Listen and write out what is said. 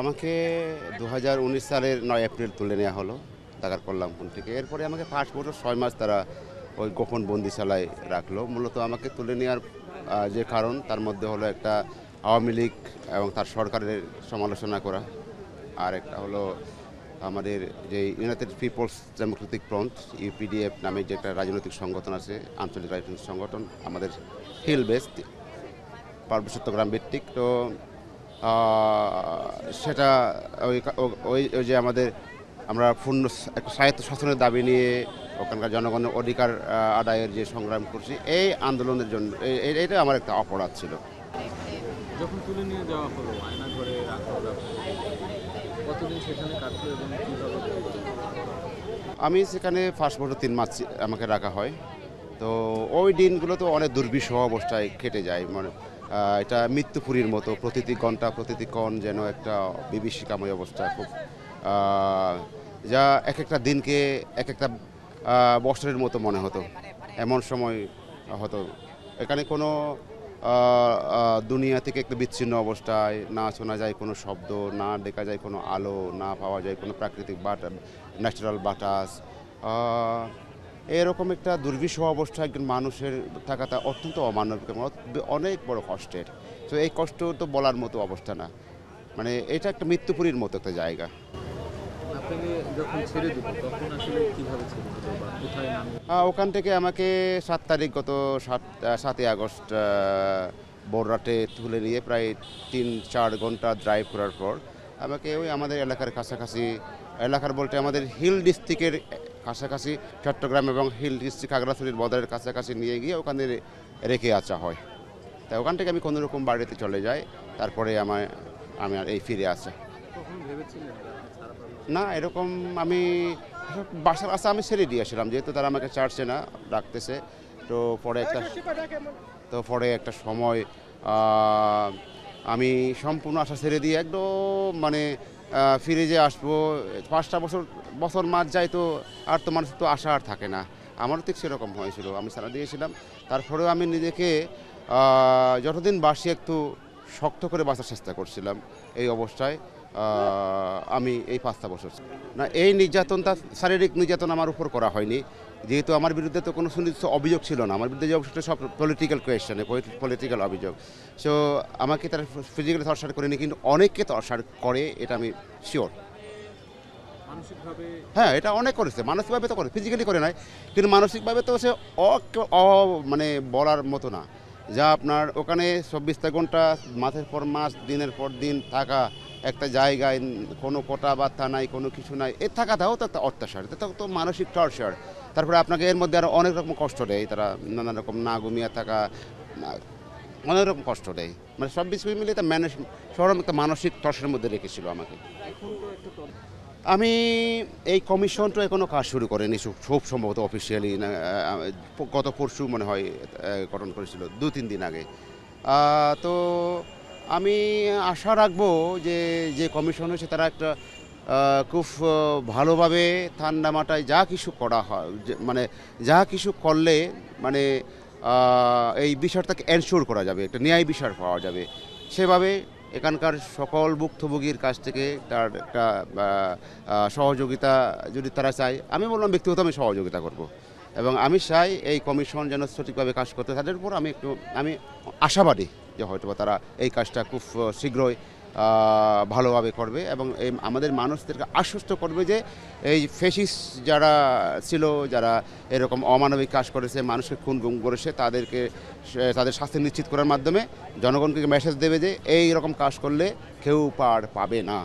আমাকে দু সালের নয় এপ্রিল তুলে নেওয়া হলো ঢাকার কল্যাণপুর থেকে এরপরে আমাকে ফার্স্ট বছর ছয় মাস তারা ওই গোপন বন্দিশালায় রাখলো মূলত আমাকে তুলে নেওয়ার যে কারণ তার মধ্যে হলো একটা আওয়ামী লীগ এবং তার সরকারের সমালোচনা করা আর একটা হলো আমাদের যে United People's Democratic Front UPDF নামে যে একটা রাজনৈতিক সংগঠন আছে আঞ্চলিক রাজনৈতিক সংগঠন আমাদের হিল বেস্ট পার্বত্য গ্রাম ভিত্তিক তো সেটা ওই ওই যে আমাদের আমরা পূর্ণ স্বায়ত্ত শাসনের দাবি নিয়ে ওখানকার জনগণের অধিকার আদায়ের যে সংগ্রাম করছি এই আন্দোলনের জন্য এটা আমার একটা অপরাধ ছিল আমি সেখানে ফার্স্ট বছর তিন মাস আমাকে রাখা হয় তো ওই দিনগুলো তো অনেক দুর্বিষহ অবস্থায় কেটে যায় মানে এটা মৃত্যুপুরীর মতো প্রতিটি ঘন্টা প্রতিটি কণ যেন একটা বিভীষিকাময় অবস্থা খুব যা এক একটা দিনকে এক একটা বছরের মতো মনে হতো এমন সময় হতো এখানে কোনো দুনিয়া থেকে একটা বিচ্ছিন্ন অবস্থায় না শোনা যায় কোনো শব্দ না দেখা যায় কোনো আলো না পাওয়া যায় কোনো প্রাকৃতিক বাটা ন্যাচারাল বাটাস এরকম একটা দুর্বিষহ অবস্থা একজন মানুষের থাকাটা অত্যন্ত অমানবিক এবং অনেক বড় কষ্টের তো এই কষ্ট তো বলার মতো অবস্থা না মানে এটা একটা মৃত্যুপুরীর মতো একটা জায়গা ওখান থেকে আমাকে সাত তারিখ গত সাত সাতই আগস্ট বড়রাটে তুলে নিয়ে প্রায় তিন চার ঘন্টা ড্রাইভ করার পর আমাকে ওই আমাদের এলাকার কাছাকাছি এলাকার বলতে আমাদের হিল ডিস্ট্রিক্টের কাছাকাছি চট্টগ্রাম এবং হিল ডিস্ট্রিক্ট খাগড়াছড়ির বর্ডারের কাছাকাছি নিয়ে গিয়ে ওখানে রেখে আসা হয় তাই ওখান থেকে আমি কোনো রকম বাড়িতে চলে যাই তারপরে আমার আমি আর এই ফিরে আসা না এরকম আমি বাসার আসা আমি ছেড়ে দিয়েছিলাম যেহেতু তারা আমাকে ছাড়ছে না ডাকতেছে তো পরে একটা তো পরে একটা সময় আমি সম্পূর্ণ আশা ছেড়ে দিয়ে একদম মানে ফিরে যে আসবো পাঁচটা বছর বছর মাস যায় তো আর তো মানুষের তো আশা আর থাকে না আমারও ঠিক সেরকম হয়েছিল আমি সারা দিয়েছিলাম তারপরেও আমি নিজেকে যতদিন বাসি একটু শক্ত করে বাঁচার চেষ্টা করছিলাম এই অবস্থায় আমি এই পাঁচটা বছর না এই নির্যাতনটা শারীরিক নির্যাতন আমার উপর করা হয়নি যেহেতু আমার বিরুদ্ধে তো কোনো সুনির্দিষ্ট অভিযোগ ছিল না আমার বিরুদ্ধে যে অভিযোগটা সব পলিটিক্যাল কোয়েশনে পলিটিক্যাল অভিযোগ সো আমাকে তারা ফিজিক্যালি টর্চার করেনি কিন্তু অনেককে টর্চার করে এটা আমি শিওর হ্যাঁ এটা অনেক করেছে মানসিকভাবে তো করে ফিজিক্যালি করে নয় কিন্তু মানসিকভাবে তো সে অ মানে বলার মতো না যা আপনার ওখানে চব্বিশটা ঘন্টা মাসের পর মাস দিনের পর দিন থাকা একটা জায়গায় কোনো কোটা বার্তা নাই কোনো কিছু নাই এ থাকাটাও তো একটা অত্যাচার এটা তো মানসিক টর্চার তারপরে আপনাকে এর মধ্যে আরও অনেক রকম কষ্ট দেয় তারা নানা রকম না ঘুমিয়ে থাকা অনেক রকম কষ্ট দেয় মানে সব বিষয় মিলে তা ম্যানেজ সরম একটা মানসিক টর্চারের মধ্যে রেখেছিল আমাকে আমি এই কমিশনটা এখনও কাজ শুরু করেনি খুব সম্ভবত অফিসিয়ালি গত পরশু মনে হয় গঠন করেছিল দু তিন দিন আগে তো আমি আশা রাখবো যে যে কমিশন হয়েছে তারা একটা খুব ভালোভাবে ঠান্ডা মাটায় যা কিছু করা হয় মানে যা কিছু করলে মানে এই বিষয়টাকে এনশোর করা যাবে একটা ন্যায় বিচার পাওয়া যাবে সেভাবে এখানকার সকল ভুক্তভোগীর কাছ থেকে তার একটা সহযোগিতা যদি তারা চায় আমি বললাম ব্যক্তিগত আমি সহযোগিতা করব। এবং আমি চাই এই কমিশন যেন সঠিকভাবে কাজ করতে তাদের উপর আমি একটু আমি আশাবাদী যে হয়তো তারা এই কাজটা খুব শীঘ্রই ভালোভাবে করবে এবং এই আমাদের মানুষদেরকে আশ্বস্ত করবে যে এই ফেসিস যারা ছিল যারা এরকম অমানবিক কাজ করেছে মানুষকে খুন গুম করেছে তাদেরকে তাদের শাস্তি নিশ্চিত করার মাধ্যমে জনগণকে মেসেজ দেবে যে এই রকম কাজ করলে কেউ পার পাবে না